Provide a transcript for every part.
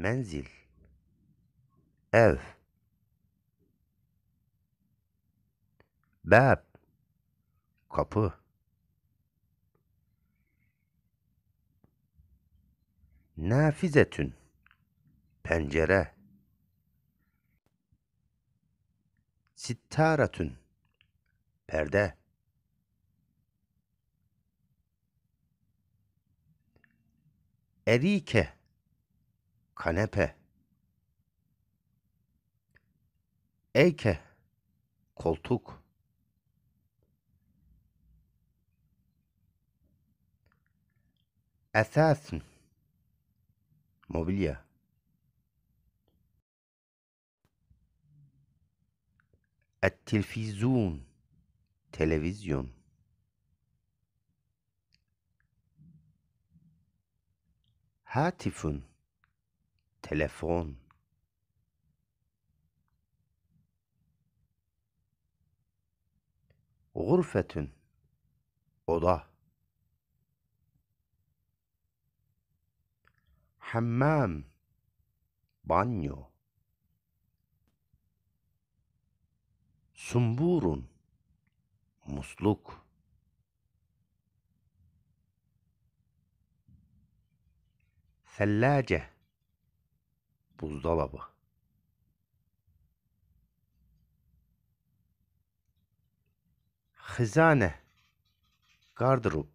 menzil ev bab kapı nafizetün pencere sittaratün perde erike kanepe. Eyke, koltuk. Esasın, mobilya. Ettilfizun, televizyon. Hatifun telefon gurfetün oda hammam banyo sumburun musluk ثلاجة Buzdolabı. Hızane. Gardırop.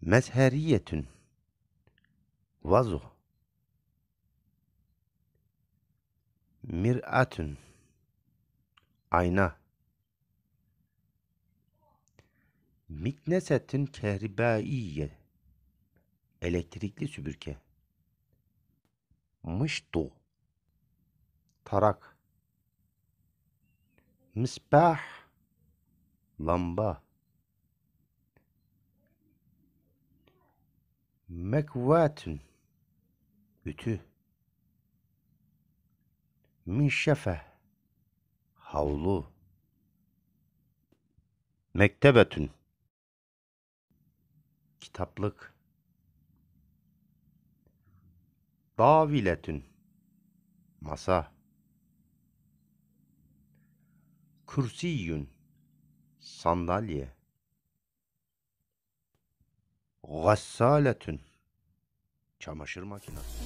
Mezheriyetün. Vazo. Mir'atün. Ayna. Miknesetün kehribaiye. Elektrikli süpürge. Mıştu. Tarak. Misbah. Lamba. Mekvatun. Ütü. Minşefe. Havlu. Mektebetün. Kitaplık. Daviletün masa Kürsiyün sandalye Gassaletün çamaşır makinesi